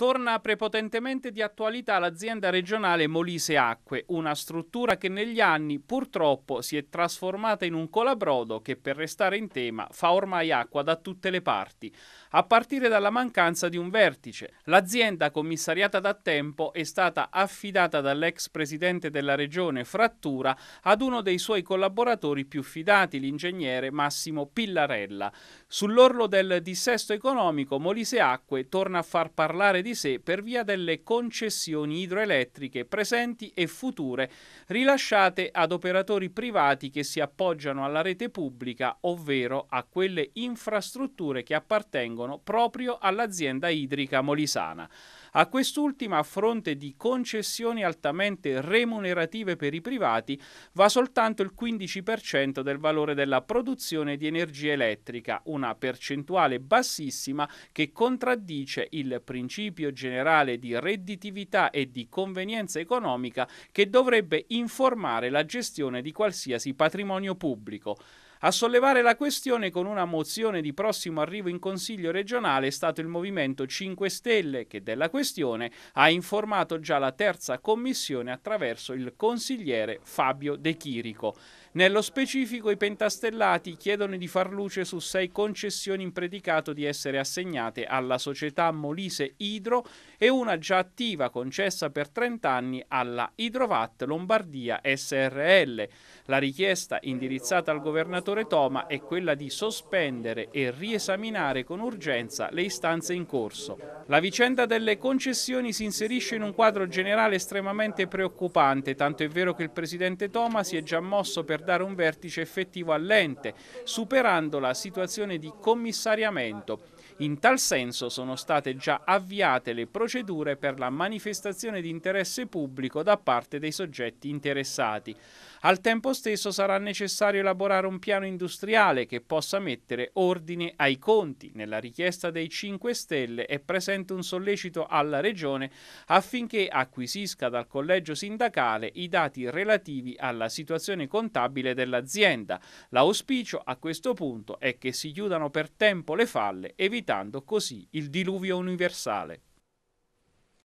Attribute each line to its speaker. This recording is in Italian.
Speaker 1: Torna prepotentemente di attualità l'azienda regionale Molise Acque, una struttura che negli anni purtroppo si è trasformata in un colabrodo che per restare in tema fa ormai acqua da tutte le parti, a partire dalla mancanza di un vertice. L'azienda commissariata da tempo è stata affidata dall'ex presidente della regione Frattura ad uno dei suoi collaboratori più fidati, l'ingegnere Massimo Pillarella. Sull'orlo del dissesto economico Molise Acque torna a far parlare di di sé per via delle concessioni idroelettriche presenti e future rilasciate ad operatori privati che si appoggiano alla rete pubblica, ovvero a quelle infrastrutture che appartengono proprio all'azienda idrica molisana. A quest'ultima, a fronte di concessioni altamente remunerative per i privati, va soltanto il 15% del valore della produzione di energia elettrica, una percentuale bassissima che contraddice il principio principio generale di redditività e di convenienza economica che dovrebbe informare la gestione di qualsiasi patrimonio pubblico. A sollevare la questione con una mozione di prossimo arrivo in Consiglio regionale è stato il Movimento 5 Stelle che della questione ha informato già la terza commissione attraverso il consigliere Fabio De Chirico. Nello specifico i pentastellati chiedono di far luce su sei concessioni in predicato di essere assegnate alla società Molise Idro e una già attiva concessa per 30 anni alla Idrovat Lombardia SRL. La richiesta indirizzata al governatore senatore Toma è quella di sospendere e riesaminare con urgenza le istanze in corso. La vicenda delle concessioni si inserisce in un quadro generale estremamente preoccupante, tanto è vero che il presidente Toma si è già mosso per dare un vertice effettivo all'ente, superando la situazione di commissariamento in tal senso sono state già avviate le procedure per la manifestazione di interesse pubblico da parte dei soggetti interessati. Al tempo stesso sarà necessario elaborare un piano industriale che possa mettere ordine ai conti. Nella richiesta dei 5 Stelle è presente un sollecito alla Regione affinché acquisisca dal collegio sindacale i dati relativi alla situazione contabile dell'azienda. L'auspicio a questo punto è che si chiudano per tempo le falle, evitando evitando così il diluvio universale.